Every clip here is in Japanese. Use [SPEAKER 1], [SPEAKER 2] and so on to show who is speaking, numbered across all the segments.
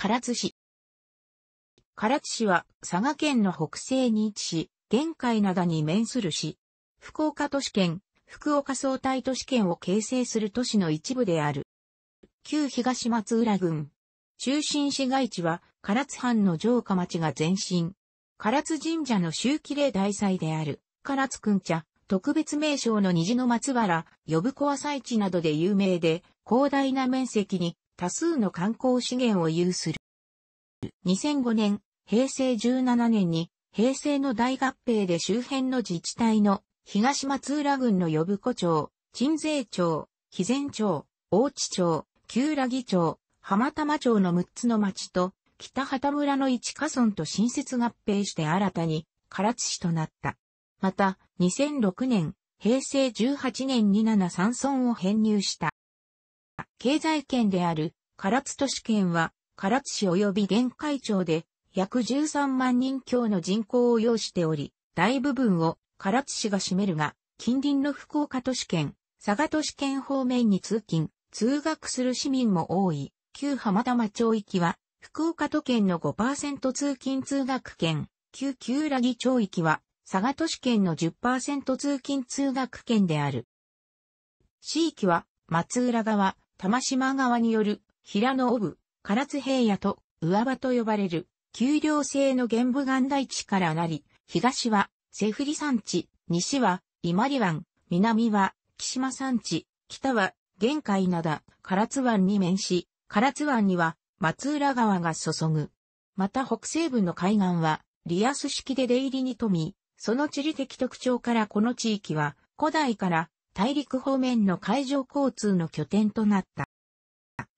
[SPEAKER 1] 唐津市。唐津市は佐賀県の北西に位置し、玄海灘に面する市。福岡都市圏、福岡総体都市圏を形成する都市の一部である。旧東松浦郡。中心市街地は唐津藩の城下町が前身。唐津神社の周期例大祭である。唐津くん茶、特別名称の虹の松原、呼子朝市などで有名で、広大な面積に多数の観光資源を有する。2005年、平成17年に、平成の大合併で周辺の自治体の東松浦郡の呼子町、鎮西町、肥前町、大地町、旧良木町、浜玉町の6つの町と、北畑村の一家村と新設合併して新たに唐津市となった。また、2006年、平成18年に7山村を編入した。経済圏である唐津都市圏は唐津市及び玄海町で約13万人強の人口を要しており、大部分を唐津市が占めるが、近隣の福岡都市圏、佐賀都市圏方面に通勤、通学する市民も多い、旧浜玉町域は、福岡都県の5%通勤通学圏、旧旧浦木町域は、佐賀都市圏の10%通勤通学圏である。市域は、松浦川、玉島川による平野尾部、唐津平野と上場と呼ばれる、丘陵性の玄武岩台地からなり、東はセフリ山地、西は伊万里湾、南は木島山地、北は玄海灘、唐津湾に面し、唐津湾には松浦川が注ぐ。また北西部の海岸は、リアス式で出入りに富み、その地理的特徴からこの地域は、古代から大陸方面の海上交通の拠点となった。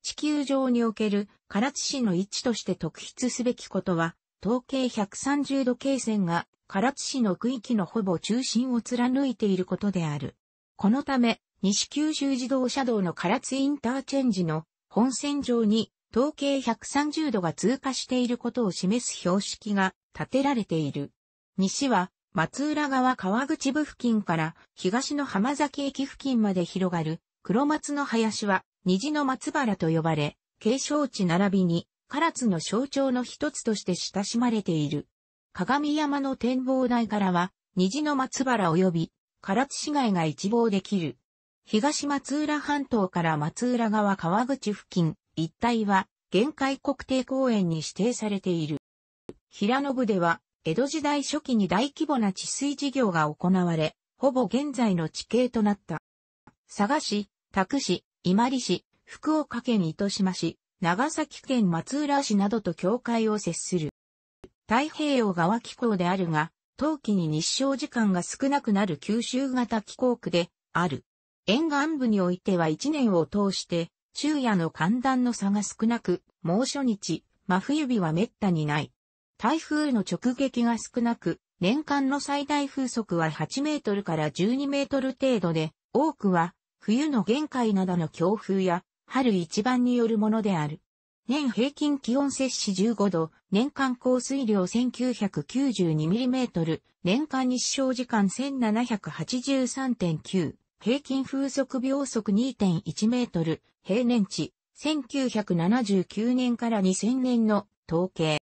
[SPEAKER 1] 地球上における唐津市の位置として特筆すべきことは、統計130度経線が唐津市の区域のほぼ中心を貫いていることである。このため、西九州自動車道の唐津インターチェンジの本線上に統計130度が通過していることを示す標識が建てられている。西は松浦川川口部付近から東の浜崎駅付近まで広がる黒松の林は虹の松原と呼ばれ、景勝地並びに唐津の象徴の一つとして親しまれている。鏡山の展望台からは虹の松原及び唐津市街が一望できる。東松浦半島から松浦川川口付近一帯は限界国定公園に指定されている。平野部では江戸時代初期に大規模な治水事業が行われ、ほぼ現在の地形となった。佐賀市、多久市、伊万里市、福岡県糸島市、長崎県松浦市などと境界を接する。太平洋側気候であるが、冬季に日照時間が少なくなる九州型気候区である。沿岸部においては一年を通して、昼夜の寒暖の差が少なく、猛暑日、真冬日は滅多にない。台風の直撃が少なく、年間の最大風速は8メートルから12メートル程度で、多くは冬の限界などの強風や春一番によるものである。年平均気温摂氏15度、年間降水量1 9 9 2トル、年間日照時間1783.9、平均風速秒速2.1メートル、平年値、1979年から2000年の統計。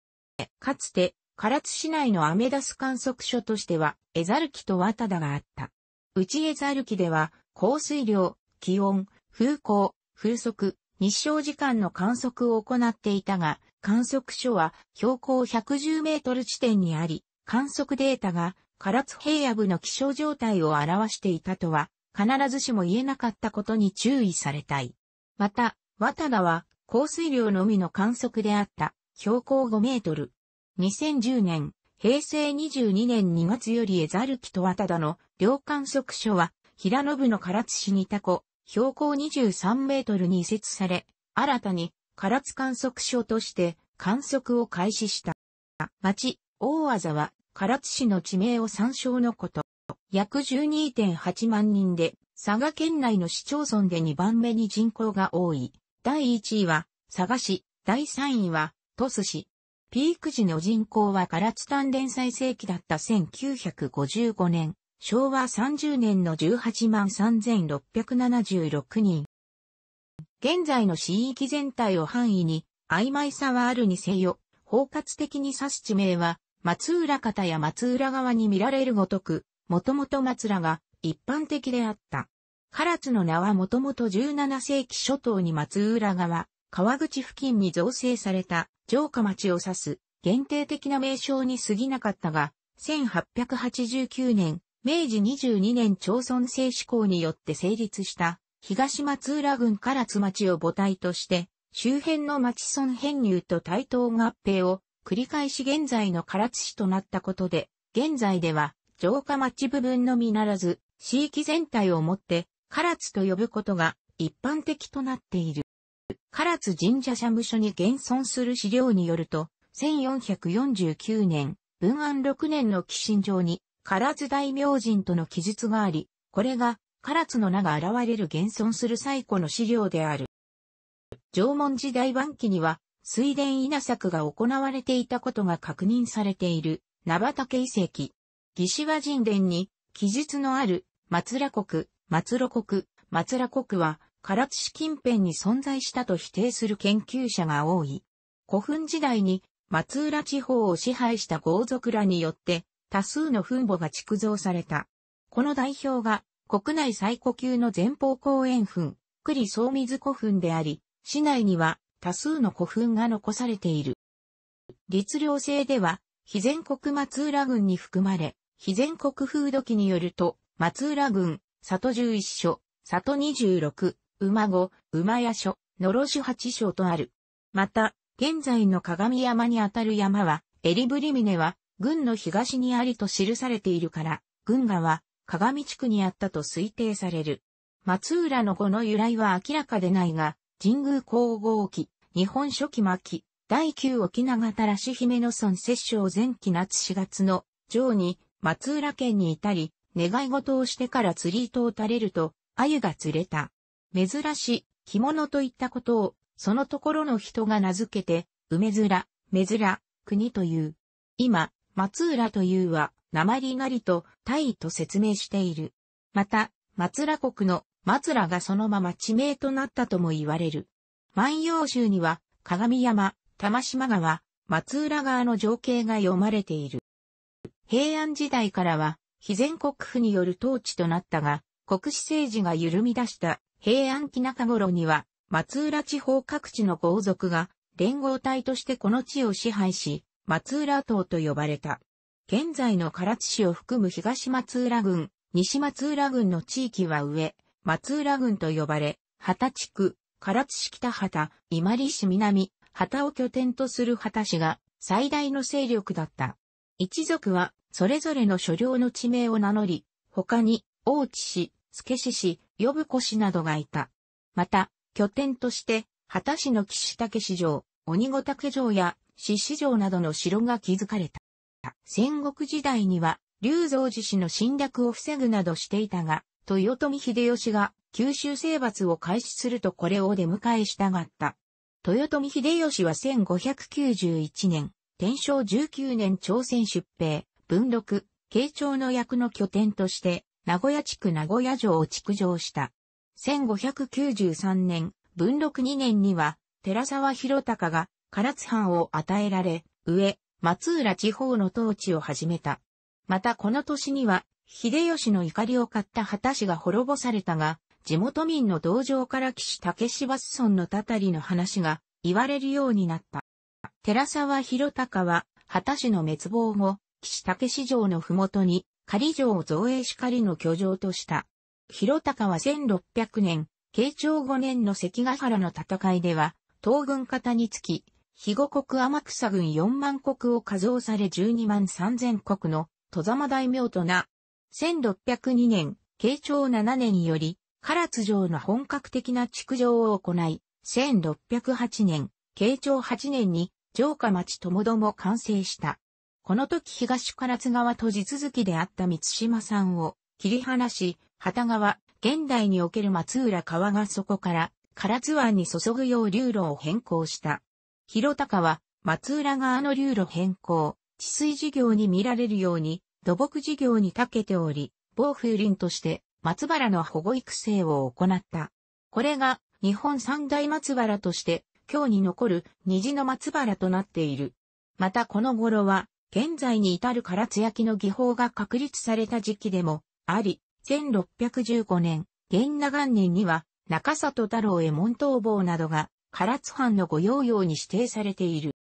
[SPEAKER 1] かつて唐津市内のアメダス観測所としては、エザルキとタ田があった。内エザルキでは、降水量、気温、風向、風速、日照時間の観測を行っていたが、観測所は標高110メートル地点にあり、観測データが唐津平野部の気象状態を表していたとは、必ずしも言えなかったことに注意されたい。また、渡田は降水量のみの観測であった標高5メートル。2010年、平成22年2月より江ルキとタダの両観測所は、平野部の唐津市にたこ、標高23メートルに移設され、新たに唐津観測所として観測を開始した。町、大和は唐津市の地名を参照のこと。約12.8万人で、佐賀県内の市町村で2番目に人口が多い。第1位は、佐賀市、第3位は、鳥栖市。ピーク時の人口は唐津丹連最盛期だった1955年、昭和30年の18万3676人。現在の市域全体を範囲に曖昧さはあるにせよ、包括的に指す地名は、松浦方や松浦側に見られるごとく、もともと松浦が一般的であった。唐津の名はもともと17世紀初頭に松浦側、川口付近に造成された城下町を指す限定的な名称に過ぎなかったが、1889年、明治22年町村制施行によって成立した東松浦郡唐津町を母体として、周辺の町村編入と対等合併を繰り返し現在の唐津市となったことで、現在では城下町部分のみならず、地域全体をもって唐津と呼ぶことが一般的となっている。唐津神社社務所に現存する資料によると、1449年、文安6年の寄進状に、唐津大明神との記述があり、これが、唐津の名が現れる現存する最古の資料である。縄文時代晩期には、水田稲作が行われていたことが確認されている、名畑遺跡。義士和神殿に、記述のある、松良国、松露国、松良国は、唐津市近辺に存在したと否定する研究者が多い。古墳時代に松浦地方を支配した豪族らによって多数の墳墓が築造された。この代表が国内最古級の前方後円墳、栗総水古墳であり、市内には多数の古墳が残されている。律令制では、非全国松浦郡に含まれ、非全国風土記によると、松浦郡、里11所、里26、馬子、馬屋所、野呂市八章とある。また、現在の鏡山にあたる山は、エリブリミネは、軍の東にありと記されているから、軍がは、鏡地区にあったと推定される。松浦の語の由来は明らかでないが、神宮皇后期、日本初期末期、第9沖長田らし姫の村摂政前期夏4月の、上に、松浦県に至り、願い事をしてから釣り糸を垂れると、鮎が釣れた。珍し、着物といったことを、そのところの人が名付けて、梅面、目面、国という。今、松浦というは、鉛なりと、大と説明している。また、松浦国の松浦がそのまま地名となったとも言われる。万葉集には、鏡山、玉島川、松浦川の情景が読まれている。平安時代からは、非前国府による統治となったが、国史政治が緩み出した平安期中頃には、松浦地方各地の豪族が、連合体としてこの地を支配し、松浦島と呼ばれた。現在の唐津市を含む東松浦郡、西松浦郡の地域は上、松浦郡と呼ばれ、畑地区、唐津市北畑、伊万里市南、畑を拠点とする畑市が最大の勢力だった。一族は、それぞれの所領の地名を名乗り、他に、大地市、助氏氏、呼子氏などがいた。また、拠点として、畑市の岸竹市城、鬼子竹城や獅子城などの城が築かれた。戦国時代には、龍造寺氏の侵略を防ぐなどしていたが、豊臣秀吉が九州征伐を開始するとこれを出迎えしたがった。豊臣秀吉は1591年、天正19年朝鮮出兵、文禄、慶長の役の拠点として、名古屋地区名古屋城を築城した。1593年、文禄2年には、寺沢広隆が唐津藩を与えられ、上、松浦地方の統治を始めた。またこの年には、秀吉の怒りを買った旗氏が滅ぼされたが、地元民の同情から岸武竹芝村のたたりの話が言われるようになった。寺沢広隆は、旗氏の滅亡後、岸武竹市城のふもとに、狩城を造営しりの居城とした。広高は1600年、慶長5年の関ヶ原の戦いでは、東軍方につき、肥後国天草軍4万国を加増され12万3000国の、戸様大名とな。1602年、慶長7年により、唐津城の本格的な築城を行い、1608年、慶長8年に、城下町ともども完成した。この時東唐津川と地続きであった三島さんを切り離し、旗川、現代における松浦川がそこから唐津湾に注ぐよう流路を変更した。広高は松浦側の流路変更、治水事業に見られるように土木事業に長けており、防風林として松原の保護育成を行った。これが日本三大松原として今日に残る虹の松原となっている。またこの頃は現在に至る唐津焼の技法が確立された時期でもあり、1615年、源那元年には、中里太郎へ門頭坊などが、唐津藩の御用用に指定されている。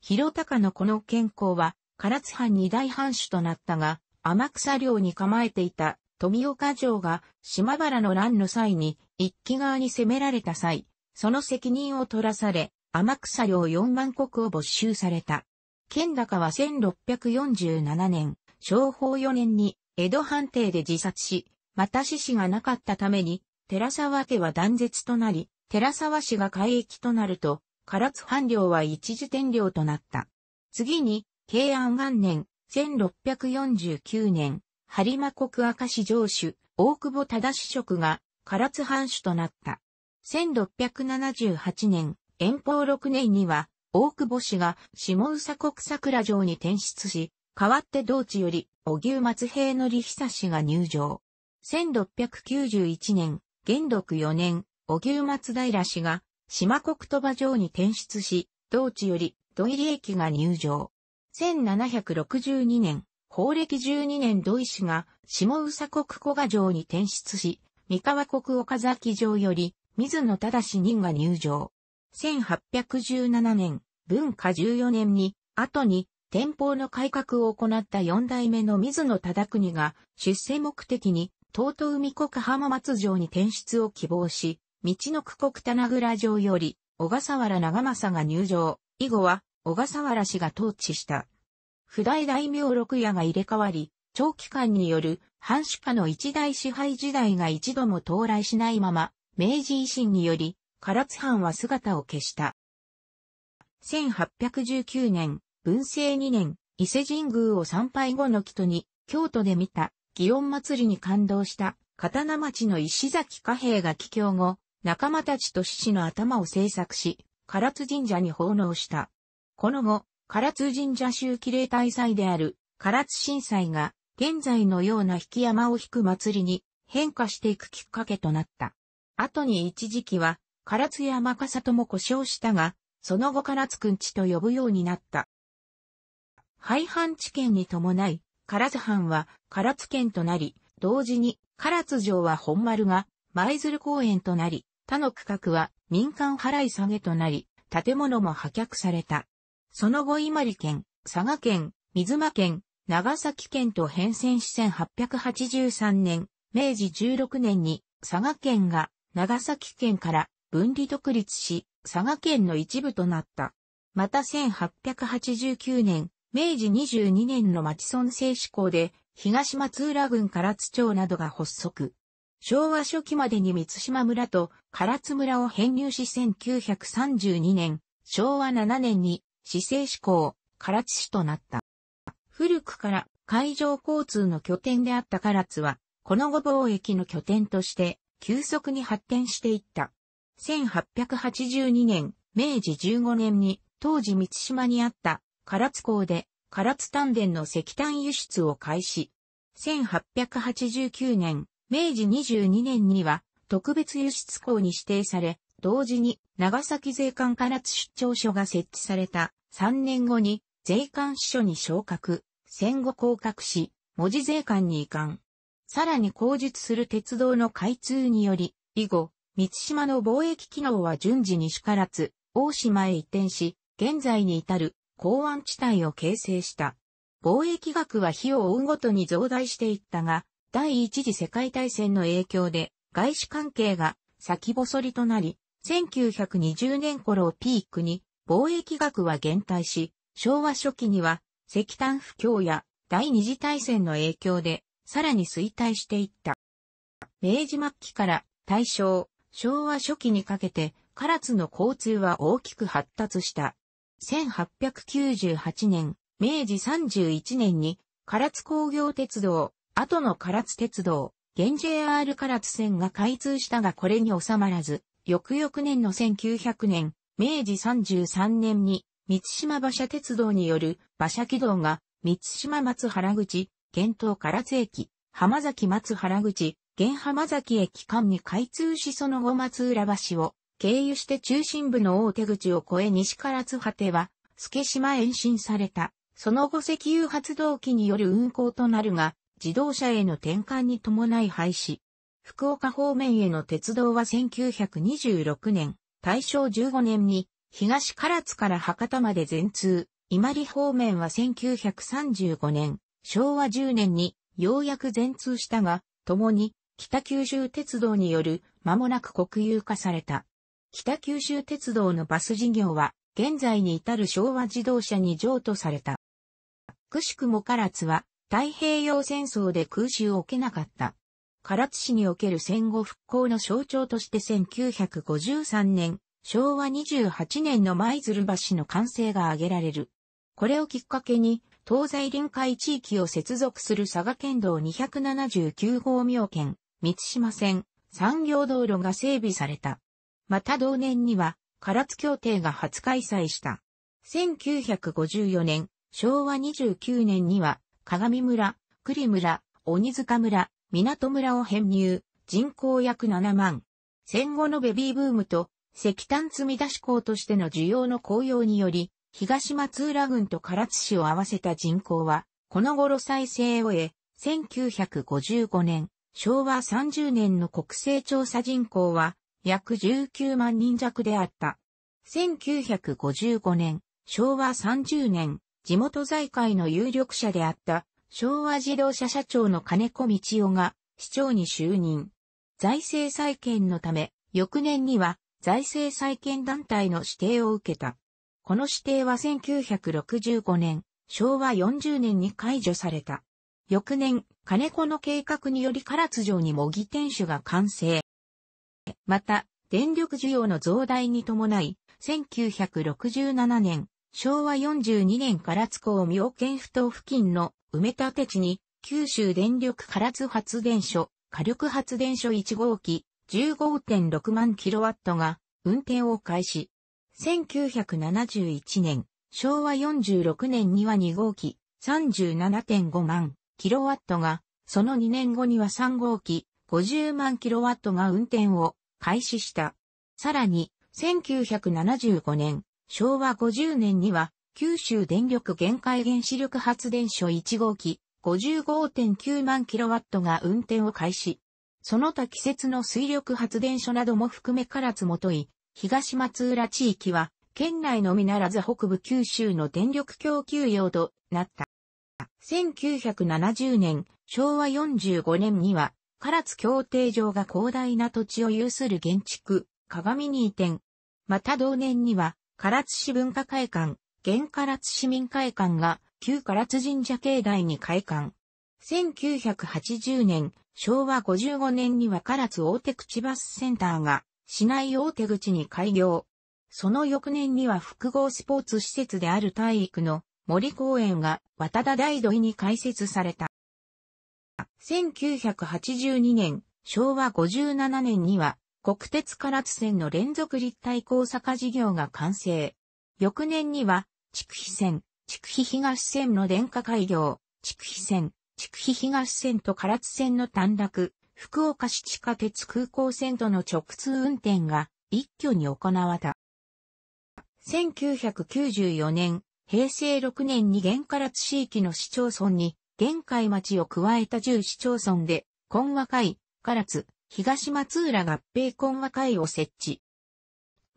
[SPEAKER 1] 広高のこの健康は、唐津藩二大藩主となったが、天草領に構えていた富岡城が島原の乱の際に一気側に攻められた際、その責任を取らされ、天草領四万国を没収された。県高は1647年、昭法4年に江戸判定で自殺し、また死死がなかったために、寺沢家は断絶となり、寺沢氏が海域となると、唐津藩領は一時天領となった。次に、慶安元年、1649年、播磨国明石城主、大久保忠職が唐津藩主となった。1678年、遠方6年には、大久保氏が下宇佐国桜城に転出し、代わって同地より、小牛松平利久氏が入場。1691年、元禄4年、小牛松平氏が、島国鳥羽城に転出し、同地より、土井利益が入場。1762年、法暦12年土井氏が、下宇佐国古賀城に転出し、三河国岡崎城より、水野正任が入場。1817年、文化14年に、後に、天保の改革を行った四代目の水野忠国が、出世目的に、東都海国浜松城に転出を希望し、道の区国棚倉城より、小笠原長政が入城、以後は、小笠原氏が統治した。普代大名六夜が入れ替わり、長期間による藩主下の一大支配時代が一度も到来しないまま、明治維新により、唐津藩は姿を消した。1819年、文政2年、伊勢神宮を参拝後の人に、京都で見た、祇園祭りに感動した、刀町の石崎貨幣が帰郷後、仲間たちと獅子の頭を制作し、唐津神社に奉納した。この後、唐津神社周期例大祭である、唐津震災が、現在のような引き山を引く祭りに変化していくきっかけとなった。後に一時期は、唐津山笠とも故障したが、その後唐津くんちと呼ぶようになった。廃藩置県に伴い、唐津藩は唐津県となり、同時に唐津城は本丸が舞鶴公園となり、他の区画は民間払い下げとなり、建物も破却された。その後、伊万里県、佐賀県、水間県、長崎県と変遷し1883年、明治16年に佐賀県が長崎県から分離独立し、佐賀県の一部となった。また1889年、明治22年の町村制志向で、東松浦郡唐津町などが発足。昭和初期までに三島村と唐津村を編入し1932年、昭和7年に市政志向、唐津市となった。古くから海上交通の拠点であった唐津は、この後貿易の拠点として急速に発展していった。1882年、明治15年に、当時三島にあった唐津港で唐津丹田の石炭輸出を開始。1889年、明治22年には特別輸出港に指定され、同時に長崎税関唐津出張所が設置された3年後に税関支所に昇格、戦後降格し、文字税関に移管。さらに工述する鉄道の開通により、以後、三島の貿易機能は順次西から津、大島へ移転し、現在に至る港湾地帯を形成した。貿易額は日を追うごとに増大していったが、第一次世界大戦の影響で外資関係が先細りとなり、1920年頃をピークに貿易額は減退し、昭和初期には石炭不況や第二次大戦の影響でさらに衰退していった。明治末期から大正、昭和初期にかけて唐津の交通は大きく発達した。1898年、明治31年に唐津工業鉄道、後の唐津鉄道、現 JR 唐津線が開通したがこれに収まらず、翌々年の1900年、明治33年に、三島馬車鉄道による馬車軌道が、三島松原口、現東唐津駅、浜崎松原口、現浜崎駅間に開通しその後松浦橋を経由して中心部の大手口を越え西から津果ては、助島延伸された。その後石油発動機による運行となるが、自動車への転換に伴い廃止。福岡方面への鉄道は1926年、大正15年に、東唐津から博多まで全通。伊万里方面は1935年、昭和10年にようやく全通したが、共に北九州鉄道による間もなく国有化された。北九州鉄道のバス事業は、現在に至る昭和自動車に譲渡された。くしくも唐津は、太平洋戦争で空襲を受けなかった。唐津市における戦後復興の象徴として1953年、昭和28年の舞鶴橋の完成が挙げられる。これをきっかけに、東西臨海地域を接続する佐賀県道279号妙見、三島線、産業道路が整備された。また同年には、唐津協定が初開催した。1954年、昭和29年には、鏡村、栗村、鬼塚村、港村を編入、人口約7万。戦後のベビーブームと、石炭積み出し港としての需要の高揚により、東松浦郡と唐津市を合わせた人口は、この頃再生を得、1955年、昭和30年の国勢調査人口は約19万人弱であった。1955年、昭和30年、地元財界の有力者であった昭和自動車社長の金子道夫が市長に就任。財政再建のため、翌年には財政再建団体の指定を受けた。この指定は1965年、昭和40年に解除された。翌年、金子の計画により唐津城に模擬天守が完成。また、電力需要の増大に伴い、1967年、昭和42年唐津港妙見不島付近の埋め立て地に、九州電力唐津発電所、火力発電所1号機、15.6万キロワットが運転を開始。1971年、昭和46年には2号機、37.5万キロワットがその2年後には3号機50万キロワットが運転を開始した。さらに、1975年、昭和50年には、九州電力限界原子力発電所1号機55.9万キロワットが運転を開始。その他季節の水力発電所なども含め唐津とい、東松浦地域は、県内のみならず北部九州の電力供給用となった。1970年、昭和45年には、唐津協定場が広大な土地を有する建築、鏡に移転。また同年には、唐津市文化会館、現唐津市民会館が旧唐津神社境内に開館。1980年、昭和55年には唐津大手口バスセンターが市内大手口に開業。その翌年には複合スポーツ施設である体育の森公園が渡田大土井に開設された。1982年、昭和57年には、国鉄唐津線の連続立体交差化事業が完成。翌年には、筑肥線、筑肥東線の電化開業、筑肥線、筑肥東線と唐津線の短絡、福岡市地下鉄空港線との直通運転が一挙に行われた。1994年、平成6年に現唐津市域の市町村に玄海町を加えた10市町村で、今和会、唐津、東松浦合併今和会を設置。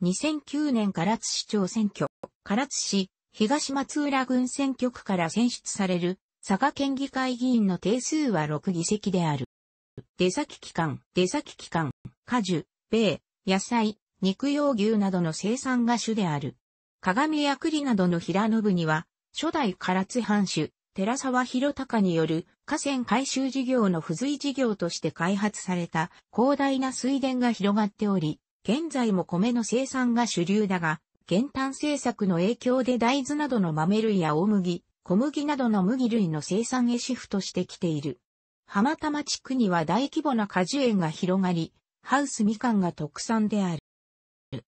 [SPEAKER 1] 2009年唐津市長選挙、唐津市、東松浦郡選挙区から選出される、佐賀県議会議員の定数は6議席である。出先機関、出先機関、果樹、米、野菜、肉用牛などの生産が主である。鏡や栗などの平野部には、初代唐津藩主、寺沢博隆による河川改修事業の付随事業として開発された広大な水田が広がっており、現在も米の生産が主流だが、減反政策の影響で大豆などの豆類や大麦、小麦などの麦類の生産へシフトしてきている。浜玉地区には大規模な果樹園が広がり、ハウスみかんが特産である。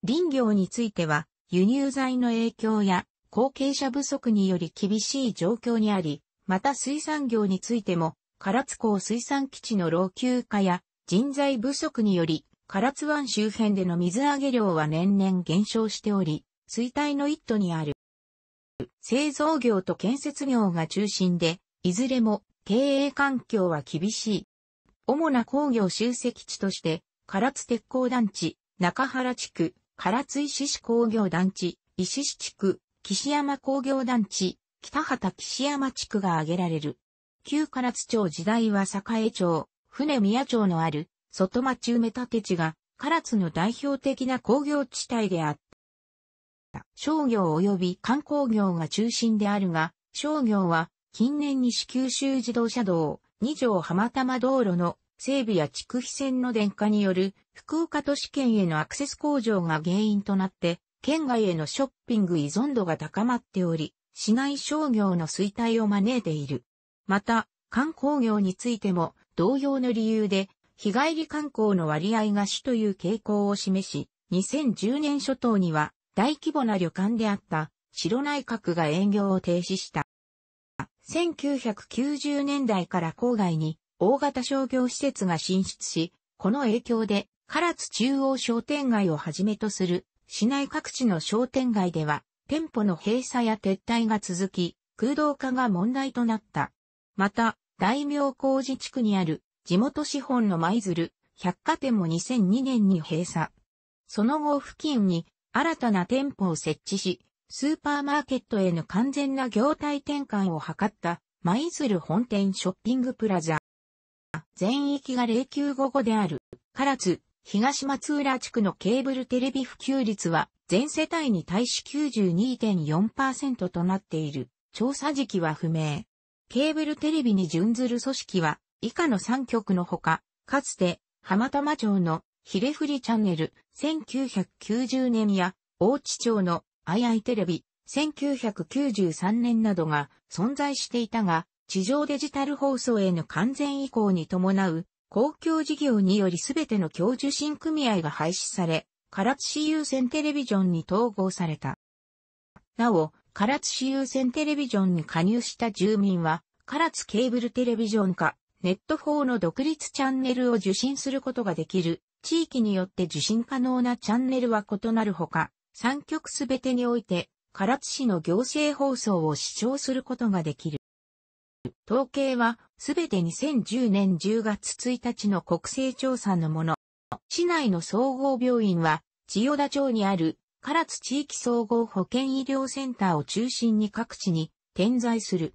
[SPEAKER 1] 林業については、輸入材の影響や後継者不足により厳しい状況にあり、また水産業についても、唐津港水産基地の老朽化や人材不足により、唐津湾周辺での水揚げ量は年々減少しており、衰退の一途にある。製造業と建設業が中心で、いずれも経営環境は厳しい。主な工業集積地として、唐津鉄鋼団地、中原地区、唐津石市工業団地、石市地区、岸山工業団地、北畑岸山地区が挙げられる。旧唐津町時代は栄町、船宮町のある、外町埋め立て地が、唐津の代表的な工業地帯であった。商業及び観光業が中心であるが、商業は、近年西九州自動車道、二条浜玉道路の整備や区非線の電化による福岡都市圏へのアクセス向上が原因となって県外へのショッピング依存度が高まっており、市内商業の衰退を招いている。また、観光業についても同様の理由で、日帰り観光の割合が主という傾向を示し、2010年初頭には大規模な旅館であった白内閣が営業を停止した。1990年代から郊外に大型商業施設が進出し、この影響で唐津中央商店街をはじめとする市内各地の商店街では、店舗の閉鎖や撤退が続き、空洞化が問題となった。また、大名工事地区にある地元資本の舞鶴百貨店も2002年に閉鎖。その後付近に新たな店舗を設置し、スーパーマーケットへの完全な業態転換を図った舞鶴本店ショッピングプラザ。全域が095である、唐津、東松浦地区のケーブルテレビ普及率は全世帯に対し92.4%となっている。調査時期は不明。ケーブルテレビに準ずる組織は以下の3局のほか、かつて浜玉町のヒレフリチャンネル1990年や大地町の i いテレビ1993年などが存在していたが、地上デジタル放送への完全移行に伴う公共事業によりすべての共受信組合が廃止され、唐津市優先テレビジョンに統合された。なお、唐津市優先テレビジョンに加入した住民は、唐津ケーブルテレビジョンか、ネット4の独立チャンネルを受信することができる、地域によって受信可能なチャンネルは異なるほか、3局すべてにおいて、唐津市の行政放送を視聴することができる。統計はすべて2010年10月1日の国勢調査のもの。市内の総合病院は千代田町にある唐津地域総合保健医療センターを中心に各地に点在する。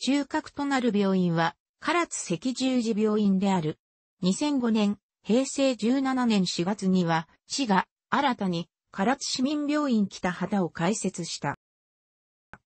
[SPEAKER 1] 中核となる病院は唐津赤十字病院である。2005年、平成17年4月には市が新たに唐津市民病院北畑を開設した。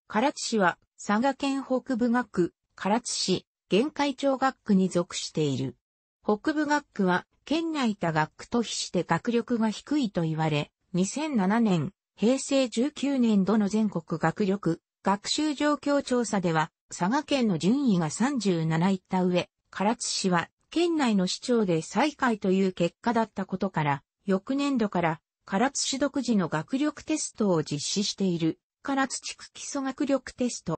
[SPEAKER 1] 唐津市は佐賀県北部学唐津市、玄海町学区に属している。北部学区は、県内他学区と比して学力が低いと言われ、2007年、平成19年度の全国学力、学習状況調査では、佐賀県の順位が37いった上、唐津市は、県内の市長で最下位という結果だったことから、翌年度から、唐津市独自の学力テストを実施している、唐津地区基礎学力テスト、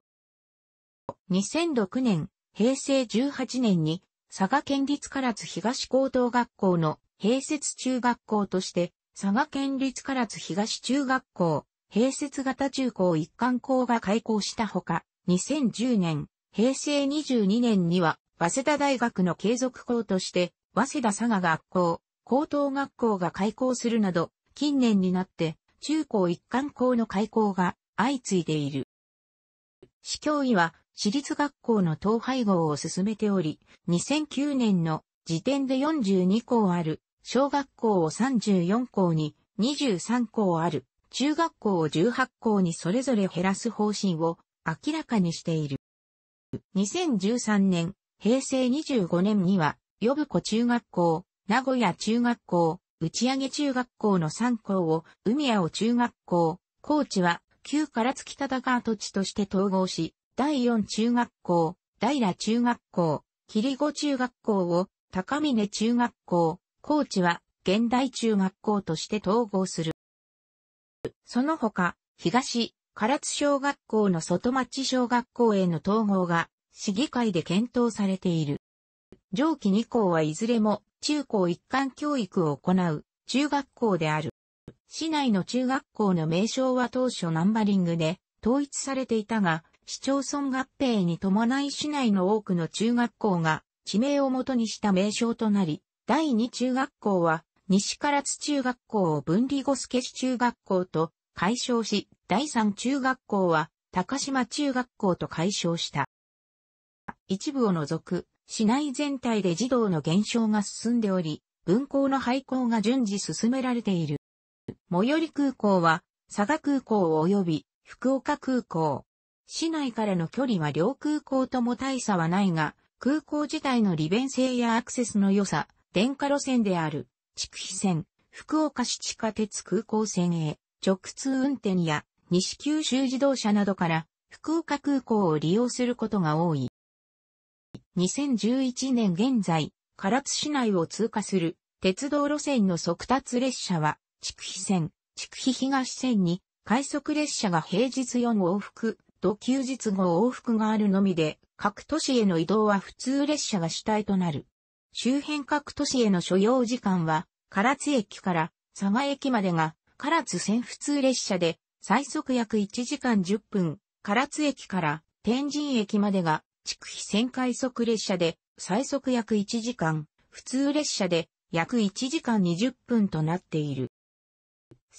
[SPEAKER 1] 2006年、平成18年に佐賀県立唐津東高等学校の併設中学校として、佐賀県立唐津東中学校、併設型中高一貫校が開校したほか、2010年、平成22年には、早稲田大学の継続校として、早稲田佐賀学校、高等学校が開校するなど、近年になって、中高一貫校の開校が相次いでいる。市教委は、私立学校の統廃合を進めており、2009年の時点で42校ある、小学校を34校に、23校ある、中学校を18校にそれぞれ減らす方針を明らかにしている。2013年、平成25年には、呼子中学校、名古屋中学校、打上げ中学校の3校を、海屋を中学校、高知は旧唐津北田川土地として統合し、第四中学校、平中学校、霧子中学校を高峰中学校、高知は現代中学校として統合する。その他、東、唐津小学校の外町小学校への統合が市議会で検討されている。上記2校はいずれも中高一貫教育を行う中学校である。市内の中学校の名称は当初ナンバリングで統一されていたが、市町村合併に伴い市内の多くの中学校が地名をもとにした名称となり、第二中学校は西唐津中学校を分離後助市中学校と解消し、第三中学校は高島中学校と解消した。一部を除く市内全体で児童の減少が進んでおり、分校の廃校が順次進められている。最寄り空港は佐賀空港及び福岡空港。市内からの距離は両空港とも大差はないが、空港自体の利便性やアクセスの良さ、電化路線である、筑肥線、福岡市地下鉄空港線へ、直通運転や、西九州自動車などから、福岡空港を利用することが多い。2011年現在、唐津市内を通過する、鉄道路線の速達列車は、筑肥線、筑肥東線に、快速列車が平日4往復、と休日後往復があるのみで、各都市への移動は普通列車が主体となる。周辺各都市への所要時間は、唐津駅から佐賀駅までが、唐津線普通列車で、最速約1時間10分、唐津駅から天神駅までが、筑肥線快速列車で、最速約1時間、普通列車で、約1時間20分となっている。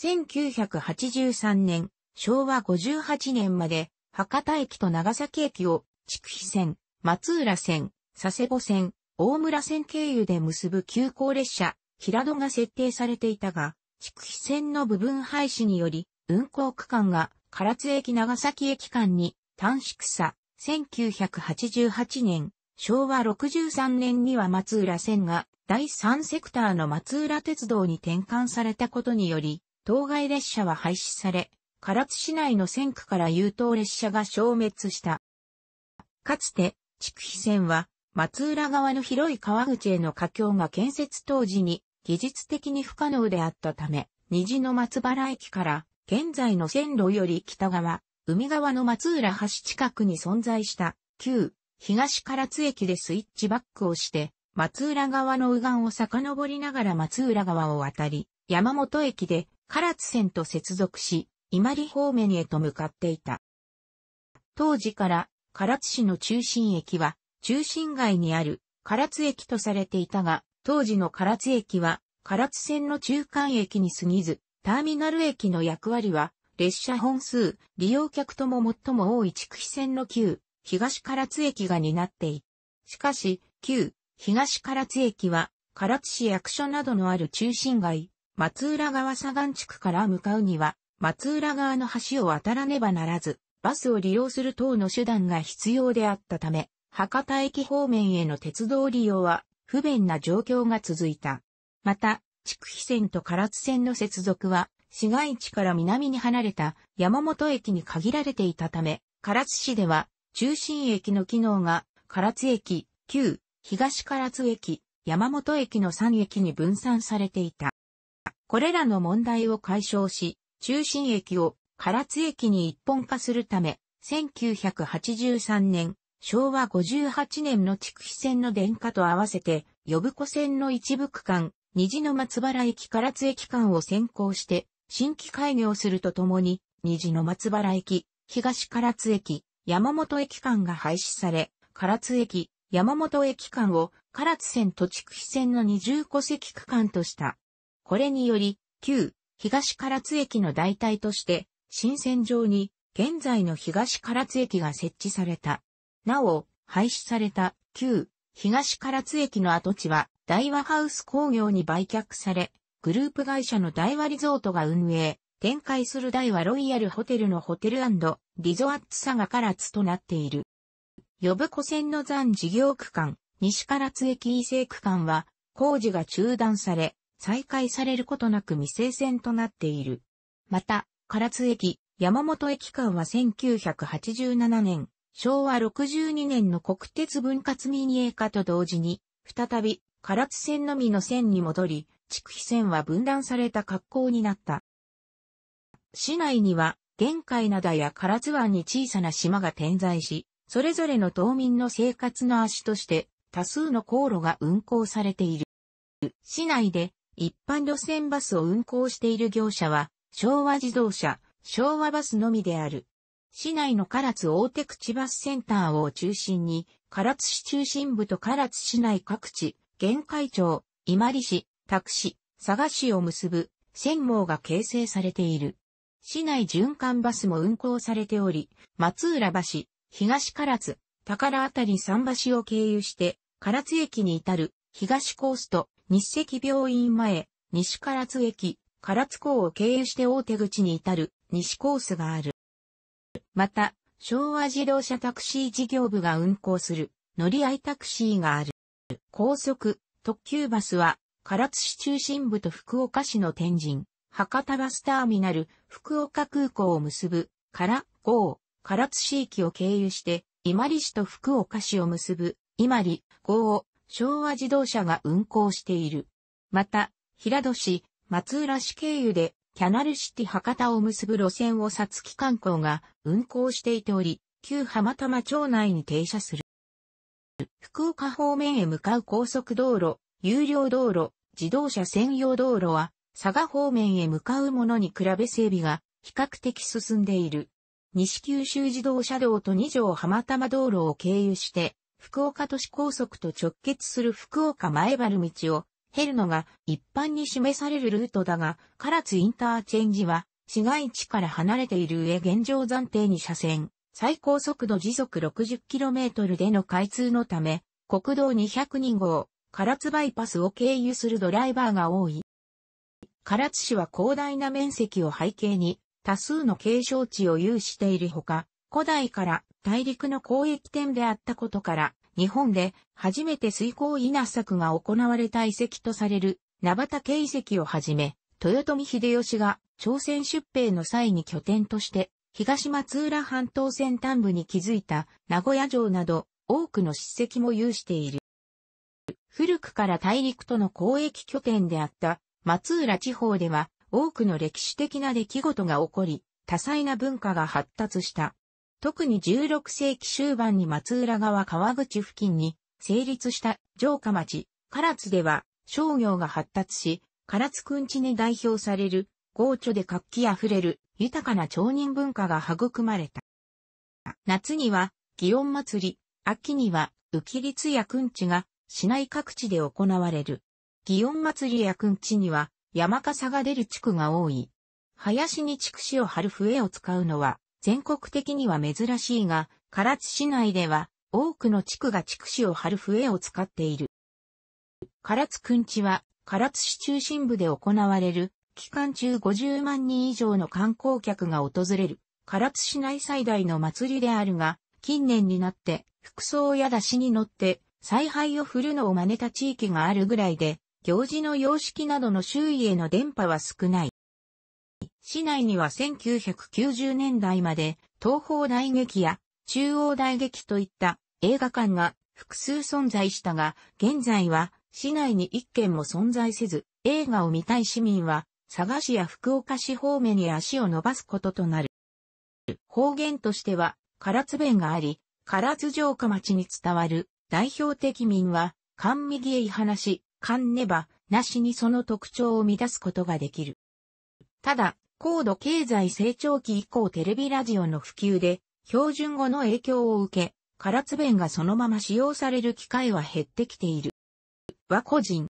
[SPEAKER 1] 1983年、昭和58年まで博多駅と長崎駅を、筑肥線、松浦線、佐世保線、大村線経由で結ぶ急行列車、平戸が設定されていたが、筑肥線の部分廃止により、運行区間が唐津駅長崎駅間に短縮さ、1988年、昭和63年には松浦線が第3セクターの松浦鉄道に転換されたことにより、当該列車は廃止され、唐津市内の線区から優等列車が消滅した。かつて、筑肥線は、松浦側の広い川口への架橋が建設当時に技術的に不可能であったため、虹の松原駅から現在の線路より北側、海側の松浦橋近くに存在した旧東唐津駅でスイッチバックをして、松浦側の右岸を遡りながら松浦川を渡り、山本駅で唐津線と接続し、万里方面へと向かっていた。当時から唐津市の中心駅は中心街にある唐津駅とされていたが、当時の唐津駅は唐津線の中間駅に過ぎず、ターミナル駅の役割は列車本数、利用客とも最も多い筑肥線の旧東唐津駅が担っていしかし、旧東唐津駅は唐津市役所などのある中心街、松浦川左岸地区から向かうには松浦側の橋を渡らねばならず、バスを利用する等の手段が必要であったため、博多駅方面への鉄道利用は不便な状況が続いた。また、筑肥線と唐津線の接続は、市街地から南に離れた山本駅に限られていたため、唐津市では中心駅の機能が唐津駅、旧、東唐津駅、山本駅の3駅に分散されていた。これらの問題を解消し、中心駅を唐津駅に一本化するため、1983年、昭和58年の筑肥線の電化と合わせて、呼子線の一部区間、虹の松原駅唐津駅間を先行して、新規開業するとともに、虹の松原駅、東唐津駅、山本駅間が廃止され、唐津駅、山本駅間を唐津線と筑肥線の二重戸籍区間とした。これにより、旧東唐津駅の代替として、新線上に現在の東唐津駅が設置された。なお、廃止された旧東唐津駅の跡地は大和ハウス工業に売却され、グループ会社の大和リゾートが運営、展開する大和ロイヤルホテルのホテルリゾアッツ佐賀唐津となっている。呼子線の残事業区間、西唐津駅異性区間は工事が中断され、再開されることなく未成線となっている。また、唐津駅、山本駅間は1987年、昭和62年の国鉄分割民営化と同時に、再び唐津線のみの線に戻り、筑肥線は分断された格好になった。市内には、玄海灘や唐津湾に小さな島が点在し、それぞれの島民の生活の足として、多数の航路が運行されている。市内で一般路線バスを運行している業者は、昭和自動車、昭和バスのみである。市内の唐津大手口バスセンターを中心に、唐津市中心部と唐津市内各地、玄海町、伊万里市、多久市、佐賀市を結ぶ、線網が形成されている。市内循環バスも運行されており、松浦橋、東唐津、宝あたり桟橋を経由して、唐津駅に至る東コースと日赤病院前、西唐津駅、唐津港を経由して大手口に至る西コースがある。また、昭和自動車タクシー事業部が運行する乗り合いタクシーがある。高速、特急バスは、唐津市中心部と福岡市の天神、博多バスターミナル、福岡空港を結ぶ、唐、郷、唐津市域を経由して、伊万里市と福岡市を結ぶ、伊万里、号昭和自動車が運行している。また、平戸市、松浦市経由で、キャナルシティ博多を結ぶ路線をさつき観光が運行していており、旧浜玉町内に停車する。福岡方面へ向かう高速道路、有料道路、自動車専用道路は、佐賀方面へ向かうものに比べ整備が比較的進んでいる。西九州自動車道と二条浜玉道路を経由して、福岡都市高速と直結する福岡前原道を減るのが一般に示されるルートだが、唐津インターチェンジは市街地から離れている上現状暫定に車線、最高速度時速 60km での開通のため、国道202号、唐津バイパスを経由するドライバーが多い。唐津市は広大な面積を背景に、多数の景勝地を有しているほか、古代から大陸の交易点であったことから、日本で初めて水耕稲作が行われた遺跡とされる、名畑遺跡をはじめ、豊臣秀吉が朝鮮出兵の際に拠点として、東松浦半島先端部に築いた名古屋城など多くの史跡も有している。古くから大陸との交易拠点であった松浦地方では多くの歴史的な出来事が起こり、多彩な文化が発達した。特に16世紀終盤に松浦川川口付近に成立した城下町、唐津では商業が発達し、唐津くんちに代表される豪著で活気あふれる豊かな町人文化が育まれた。夏には祇園祭り、秋には浮立やくんちが市内各地で行われる。祇園祭りやくんちには山笠が出る地区が多い。林に畜子を張る笛を使うのは全国的には珍しいが、唐津市内では多くの地区が地区紙を貼る笛を使っている。唐津くんちは唐津市中心部で行われる期間中50万人以上の観光客が訪れる唐津市内最大の祭りであるが、近年になって服装や出しに乗って采配を振るのを真似た地域があるぐらいで、行事の様式などの周囲への電波は少ない。市内には1990年代まで東方大劇や中央大劇といった映画館が複数存在したが、現在は市内に一軒も存在せず、映画を見たい市民は佐賀市や福岡市方面に足を伸ばすこととなる。方言としては唐津弁があり、唐津城下町に伝わる代表的民は、勘右へい話、勘ねば、なしにその特徴を乱すことができる。ただ、高度経済成長期以降テレビラジオの普及で、標準語の影響を受け、唐津弁がそのまま使用される機会は減ってきている。和個人。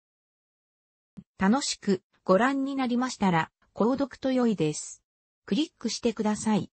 [SPEAKER 1] 楽しくご覧になりましたら、購読と良いです。クリックしてください。